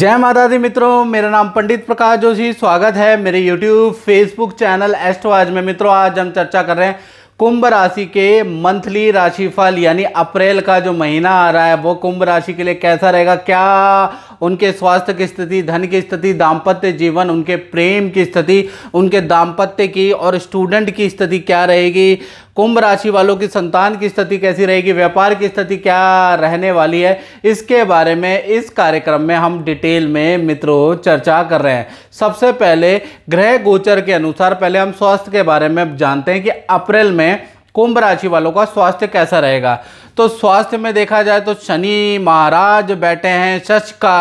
जय माता दी मित्रों मेरा नाम पंडित प्रकाश जोशी स्वागत है मेरे यूट्यूब फेसबुक चैनल एस्टवाज में मित्रों आज हम चर्चा कर रहे हैं कुंभ राशि के मंथली राशिफल यानी अप्रैल का जो महीना आ रहा है वो कुंभ राशि के लिए कैसा रहेगा क्या उनके स्वास्थ्य की स्थिति धन की स्थिति दाम्पत्य जीवन उनके प्रेम की स्थिति उनके दाम्पत्य की और स्टूडेंट की स्थिति क्या रहेगी कुंभ राशि वालों की संतान की स्थिति कैसी रहेगी व्यापार की स्थिति क्या रहने वाली है इसके बारे में इस कार्यक्रम में हम डिटेल में मित्रों चर्चा कर रहे हैं सबसे पहले ग्रह गोचर के अनुसार पहले हम स्वास्थ्य के बारे में जानते हैं कि अप्रैल में कुंभ राशि वालों का स्वास्थ्य कैसा रहेगा तो स्वास्थ्य में देखा जाए तो शनि महाराज बैठे हैं शश का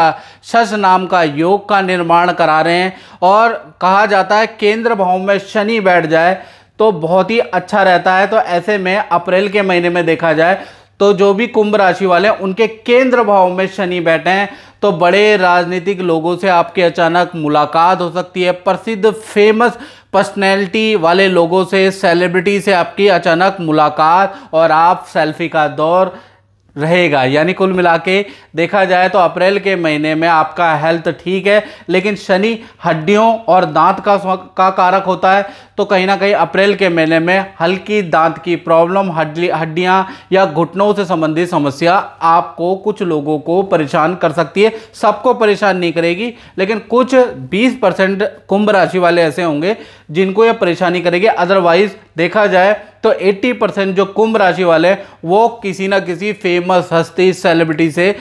शश नाम का योग का निर्माण करा रहे हैं और कहा जाता है केंद्र भाव में शनि बैठ जाए तो बहुत ही अच्छा रहता है तो ऐसे में अप्रैल के महीने में देखा जाए तो जो भी कुंभ राशि वाले हैं उनके केंद्र भाव में शनि बैठे हैं तो बड़े राजनीतिक लोगों से आपकी अचानक मुलाकात हो सकती है प्रसिद्ध फेमस पर्सनैलिटी वाले लोगों से सेलिब्रिटी से आपकी अचानक मुलाकात और आप सेल्फी का दौर रहेगा यानी कुल मिला के देखा जाए तो अप्रैल के महीने में आपका हेल्थ ठीक है लेकिन शनि हड्डियों और दांत का का कारक होता है तो कहीं ना कहीं अप्रैल के महीने में हल्की दांत की प्रॉब्लम हड्डी हड्डियाँ या घुटनों से संबंधित समस्या आपको कुछ लोगों को परेशान कर सकती है सबको परेशान नहीं करेगी लेकिन कुछ 20 परसेंट कुंभ राशि वाले ऐसे होंगे जिनको यह परेशानी करेगी अदरवाइज देखा जाए तो 80 परसेंट जो कुंभ राशि वाले हैं वो किसी ना किसी फेमस हस्ती सेलिब्रिटी से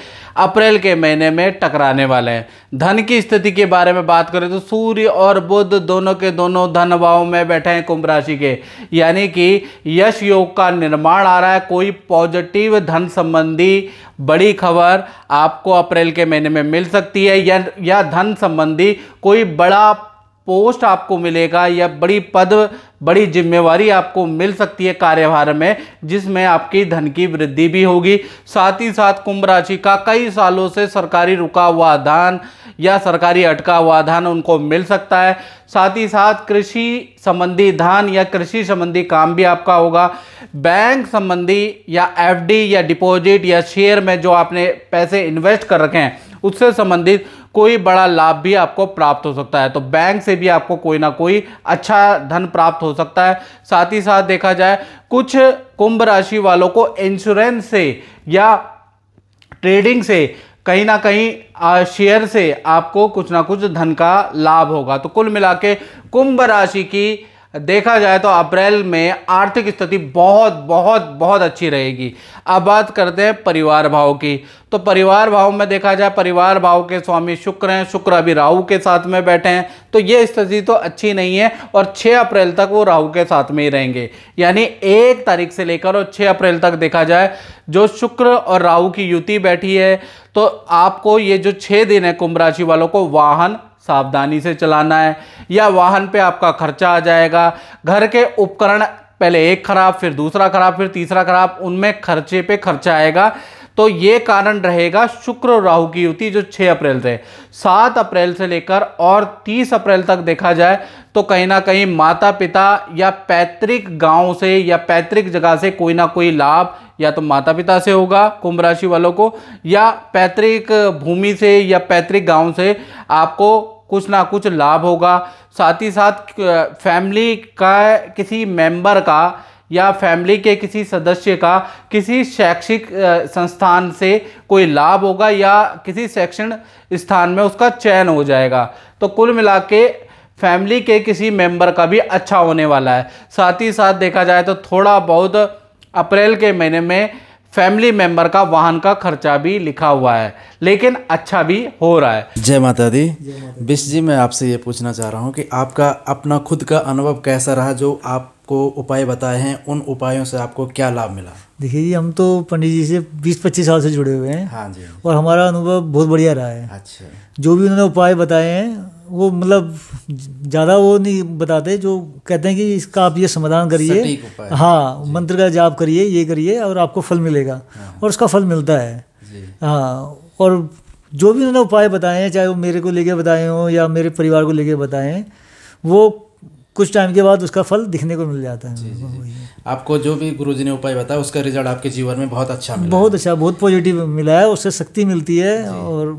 अप्रैल के महीने में टकराने वाले हैं धन की स्थिति के बारे में बात करें तो सूर्य और बुध दोनों के दोनों धन भाव में बैठे हैं कुंभ राशि के यानी कि यश योग का निर्माण आ रहा है कोई पॉजिटिव धन संबंधी बड़ी खबर आपको अप्रैल के महीने में मिल सकती है या, या धन संबंधी कोई बड़ा पोस्ट आपको मिलेगा या बड़ी पद बड़ी जिम्मेवारी आपको मिल सकती है कार्यभार में जिसमें आपकी धन की वृद्धि भी होगी साथ ही साथ कुंभ राशि का कई सालों से सरकारी रुका हुआ धान या सरकारी अटका हुआ धान उनको मिल सकता है साथ ही साथ कृषि संबंधी धान या कृषि संबंधी काम भी आपका होगा बैंक संबंधी या एफडी या डिपॉजिट या शेयर में जो आपने पैसे इन्वेस्ट कर रखे हैं उससे संबंधित कोई बड़ा लाभ भी आपको प्राप्त हो सकता है तो बैंक से भी आपको कोई ना कोई अच्छा धन प्राप्त हो सकता है साथ ही साथ देखा जाए कुछ कुंभ राशि वालों को इंश्योरेंस से या ट्रेडिंग से कहीं ना कहीं शेयर से आपको कुछ ना कुछ धन का लाभ होगा तो कुल मिला के कुंभ राशि की देखा जाए तो अप्रैल में आर्थिक स्थिति बहुत बहुत बहुत अच्छी रहेगी अब बात करते हैं परिवार भाव की तो परिवार भाव में देखा जाए परिवार भाव के स्वामी शुक्र हैं शुक्र अभी राहु के साथ में बैठे हैं तो ये स्थिति तो अच्छी नहीं है और 6 अप्रैल तक वो राहु के साथ में ही रहेंगे यानी एक तारीख से लेकर और छः अप्रैल तक देखा जाए जो शुक्र और राहु की युति बैठी है तो आपको ये जो छः दिन है कुंभ राशि वालों को वाहन सावधानी से चलाना है या वाहन पे आपका खर्चा आ जाएगा घर के उपकरण पहले एक खराब फिर दूसरा खराब फिर तीसरा खराब उनमें खर्चे पे खर्चा आएगा तो ये कारण रहेगा शुक्र और राहु की युति जो 6 अप्रैल से 7 अप्रैल से लेकर और 30 अप्रैल तक देखा जाए तो कहीं ना कहीं माता पिता या पैतृक गांव से या पैतृक जगह से कोई ना कोई लाभ या तो माता पिता से होगा कुंभ राशि वालों को या पैतृक भूमि से या पैतृक गांव से आपको कुछ ना कुछ लाभ होगा साथ ही साथ फैमिली का किसी मेंबर का या फैमिली के किसी सदस्य का किसी शैक्षिक संस्थान से कोई लाभ होगा या किसी शैक्षण स्थान में उसका चयन हो जाएगा तो कुल मिला के फैमिली के किसी मेंबर का भी अच्छा होने वाला है साथ ही साथ देखा जाए तो थोड़ा बहुत अप्रैल के महीने में फैमिली मेंबर का वाहन का खर्चा भी लिखा हुआ है लेकिन अच्छा भी हो रहा है जय माता दी बिश जी मैं आपसे ये पूछना चाह रहा हूँ कि आपका अपना खुद का अनुभव कैसा रहा जो आपको उपाय बताए हैं उन उपायों से आपको क्या लाभ मिला देखिए जी हम तो पंडित जी से 20-25 साल से जुड़े हुए हैं हाँ जी और हमारा अनुभव बहुत बढ़िया रहा है अच्छा जो भी उन्होंने उपाय बताए हैं वो मतलब ज़्यादा वो नहीं बताते जो कहते हैं कि इसका आप ये समाधान करिए हाँ मंत्र का जाप करिए ये करिए और आपको फल मिलेगा हाँ। और उसका फल मिलता है हाँ और जो भी उन्होंने उपाय बताए हैं चाहे वो मेरे को लेके बताए हों या मेरे परिवार को लेके बताए हैं वो कुछ टाइम के बाद उसका फल दिखने को मिल जाता है जी, जी, जी। आपको जो भी गुरु जी ने उपाय बताया उसका रिजल्ट आपके जीवन में बहुत अच्छा मिला बहुत अच्छा बहुत पॉजिटिव मिला है उससे शक्ति मिलती है और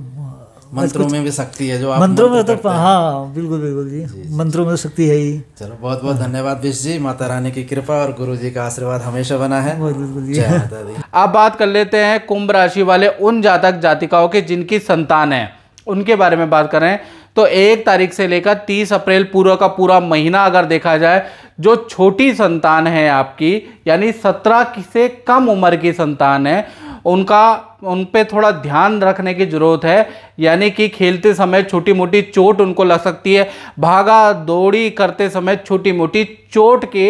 मंत्रों में भी शक्ति है जो आप मंत्रों में तो हाँ बिल्कुल बिल्कुल जी, मंत्रों में तो शक्ति है ही चलो बहुत बहुत धन्यवाद विश जी माता रानी की कृपा और गुरु जी का आशीर्वाद हमेशा बना है बिल्कुल जी आप बात कर लेते हैं कुंभ राशि वाले उन जातक जातिकाओं के जिनकी संतान है उनके बारे में बात करें तो एक तारीख से लेकर तीस अप्रैल पूरा का पूरा महीना अगर देखा जाए जो छोटी संतान है आपकी यानी सत्रह से कम उम्र की संतान है उनका उन पर थोड़ा ध्यान रखने की ज़रूरत है यानी कि खेलते समय छोटी मोटी चोट उनको लग सकती है भागा दौड़ी करते समय छोटी मोटी चोट के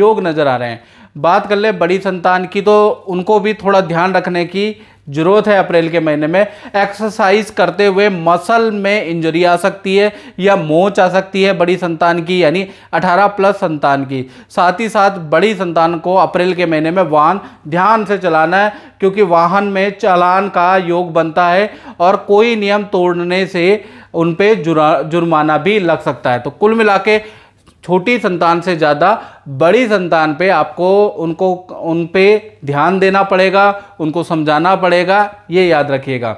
योग नज़र आ रहे हैं बात कर ले बड़ी संतान की तो उनको भी थोड़ा ध्यान रखने की जरूरत है अप्रैल के महीने में एक्सरसाइज करते हुए मसल में इंजरी आ सकती है या मोच आ सकती है बड़ी संतान की यानी 18 प्लस संतान की साथ ही साथ बड़ी संतान को अप्रैल के महीने में वाहन ध्यान से चलाना है क्योंकि वाहन में चालान का योग बनता है और कोई नियम तोड़ने से उन पर जुर्माना भी लग सकता है तो कुल मिला छोटी संतान से ज़्यादा बड़ी संतान पे आपको उनको उन पे ध्यान देना पड़ेगा उनको समझाना पड़ेगा ये याद रखिएगा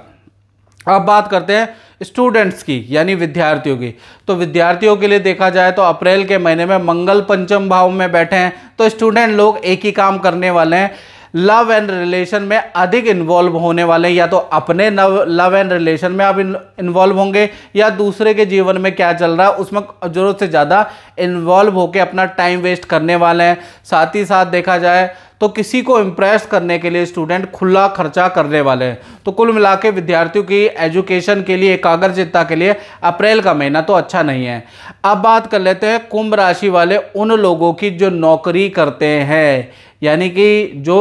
अब बात करते हैं स्टूडेंट्स की यानी विद्यार्थियों की तो विद्यार्थियों के लिए देखा जाए तो अप्रैल के महीने में मंगल पंचम भाव में बैठे हैं तो स्टूडेंट लोग एक ही काम करने वाले हैं लव एंड रिलेशन में अधिक इन्वॉल्व होने वाले हैं या तो अपने नव लव एंड रिलेशन में आप इन्वॉल्व होंगे या दूसरे के जीवन में क्या चल रहा है उसमें ज़रूरत से ज़्यादा इन्वॉल्व होकर अपना टाइम वेस्ट करने वाले हैं साथ ही साथ देखा जाए तो किसी को इम्प्रेस करने के लिए स्टूडेंट खुला खर्चा करने वाले हैं तो कुल मिला के विद्यार्थियों की एजुकेशन के लिए एकाग्रचितता के लिए अप्रैल का महीना तो अच्छा नहीं है अब बात कर लेते हैं कुंभ राशि वाले उन लोगों की जो नौकरी करते हैं यानी कि जो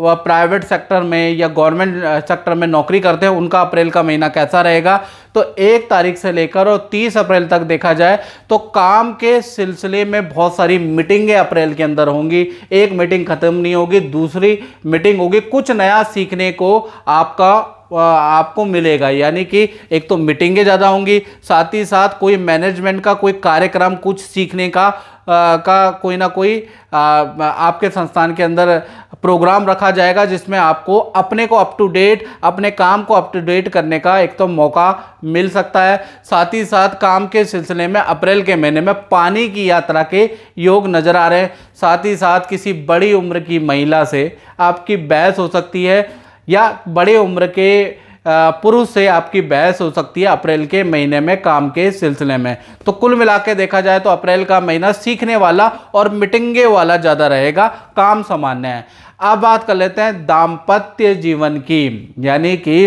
वह प्राइवेट सेक्टर में या गवर्नमेंट सेक्टर में नौकरी करते हैं उनका अप्रैल का महीना कैसा रहेगा तो एक तारीख से लेकर और तीस अप्रैल तक देखा जाए तो काम के सिलसिले में बहुत सारी मीटिंगें अप्रैल के अंदर होंगी एक मीटिंग ख़त्म नहीं होगी दूसरी मीटिंग होगी कुछ नया सीखने को आपका आपको मिलेगा यानी कि एक तो मीटिंगें ज़्यादा होंगी साथ ही साथ कोई मैनेजमेंट का कोई कार्यक्रम कुछ सीखने का आ, का कोई ना कोई आ, आपके संस्थान के अंदर प्रोग्राम रखा जाएगा जिसमें आपको अपने को अप टू डेट अपने काम को अप टू डेट करने का एक तो मौका मिल सकता है साथ ही साथ काम के सिलसिले में अप्रैल के महीने में पानी की यात्रा के योग नज़र आ रहे हैं साथ ही साथ किसी बड़ी उम्र की महिला से आपकी बहस हो सकती है या बड़े उम्र के पुरुष से आपकी बहस हो सकती है अप्रैल के महीने में काम के सिलसिले में तो कुल मिला के देखा जाए तो अप्रैल का महीना सीखने वाला और मिटिंगे वाला ज़्यादा रहेगा काम सामान्य है अब बात कर लेते हैं दाम्पत्य जीवन की यानी कि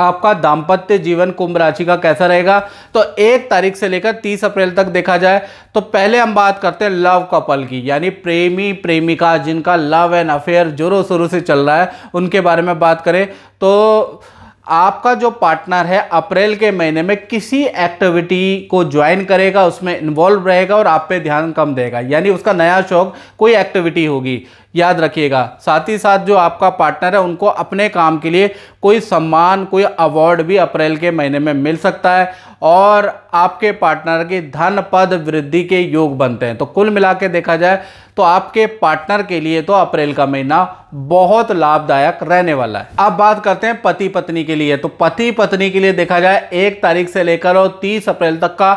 आपका दाम्पत्य जीवन कुंभ राशि का कैसा रहेगा तो एक तारीख से लेकर तीस अप्रैल तक देखा जाए तो पहले हम बात करते हैं लव कपल की यानी प्रेमी प्रेमिका जिनका लव एंड अफेयर जोरों शोरों से चल रहा है उनके बारे में बात करें तो आपका जो पार्टनर है अप्रैल के महीने में किसी एक्टिविटी को ज्वाइन करेगा उसमें इन्वॉल्व रहेगा और आप पे ध्यान कम देगा यानी उसका नया शौक कोई एक्टिविटी होगी याद रखिएगा साथ ही साथ जो आपका पार्टनर है उनको अपने काम के लिए कोई सम्मान कोई अवार्ड भी अप्रैल के महीने में मिल सकता है और आपके पार्टनर की धन पद वृद्धि के योग बनते हैं तो कुल मिला के देखा जाए तो आपके पार्टनर के लिए तो अप्रैल का महीना बहुत लाभदायक रहने वाला है अब बात करते हैं पति पत्नी के लिए तो पति पत्नी के लिए देखा जाए एक तारीख से लेकर और तीस अप्रैल तक का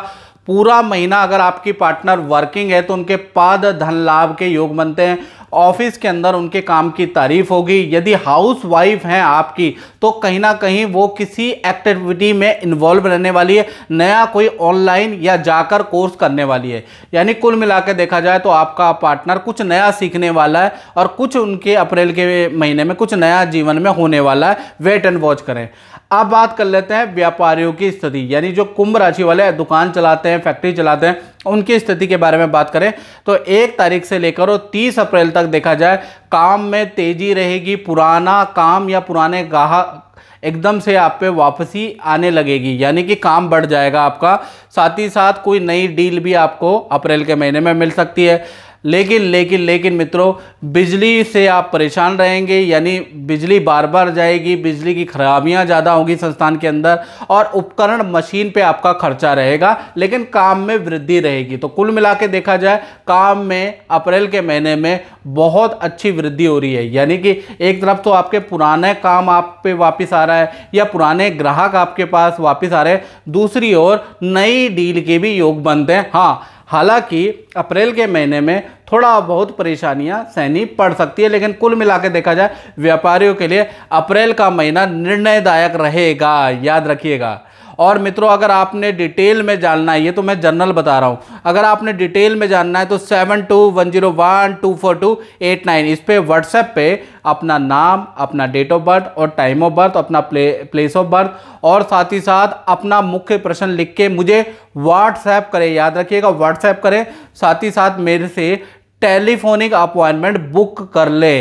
पूरा महीना अगर आपकी पार्टनर वर्किंग है तो उनके पाद धन लाभ के योग बनते हैं ऑफिस के अंदर उनके काम की तारीफ होगी यदि हाउस वाइफ हैं आपकी तो कहीं ना कहीं वो किसी एक्टिविटी में इन्वॉल्व रहने वाली है नया कोई ऑनलाइन या जाकर कोर्स करने वाली है यानी कुल मिलाकर देखा जाए तो आपका पार्टनर कुछ नया सीखने वाला है और कुछ उनके अप्रैल के महीने में कुछ नया जीवन में होने वाला है वेट एंड वॉच करें अब बात कर लेते हैं व्यापारियों की स्थिति यानी जो कुंभ राशि वाले दुकान चलाते हैं फैक्ट्री चलाते हैं उनकी स्थिति के बारे में बात करें तो एक तारीख से लेकर और तीस अप्रैल तक देखा जाए काम में तेजी रहेगी पुराना काम या पुराने ग्राहक एकदम से आप पे वापसी आने लगेगी यानी कि काम बढ़ जाएगा आपका साथ ही साथ कोई नई डील भी आपको अप्रैल के महीने में मिल सकती है लेकिन लेकिन लेकिन मित्रों बिजली से आप परेशान रहेंगे यानी बिजली बार बार जाएगी बिजली की खराबियां ज़्यादा होंगी संस्थान के अंदर और उपकरण मशीन पे आपका खर्चा रहेगा लेकिन काम में वृद्धि रहेगी तो कुल मिला देखा जाए काम में अप्रैल के महीने में बहुत अच्छी वृद्धि हो रही है यानी कि एक तरफ तो आपके पुराने काम आप पे वापस आ रहा है या पुराने ग्राहक आपके पास वापस आ रहे हैं दूसरी ओर नई डील के भी योग बनते हैं हाँ हालांकि अप्रैल के महीने में थोड़ा बहुत परेशानियां सहनी पड़ सकती है लेकिन कुल मिला के देखा जाए व्यापारियों के लिए अप्रैल का महीना निर्णयदायक रहेगा याद रखिएगा और मित्रों अगर आपने डिटेल में जानना है ये तो मैं जनरल बता रहा हूँ अगर आपने डिटेल में जानना है तो seven two one zero one two four two eight nine इस पर व्हाट्सएप पे अपना नाम अपना डेट ऑफ बर्थ और टाइम ऑफ बर्थ अपना प्ले प्लेस ऑफ बर्थ और साथ ही साथ अपना मुख्य प्रश्न लिख के मुझे व्हाट्सएप करें याद रखिएगा व्हाट्सएप करें साथ ही साथ मेरे से टेलीफोनिक अपॉइंटमेंट बुक कर ले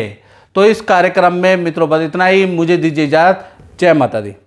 तो इस कार्यक्रम में मित्रों बस इतना ही मुझे दीजिए इजाज़त जय माता दी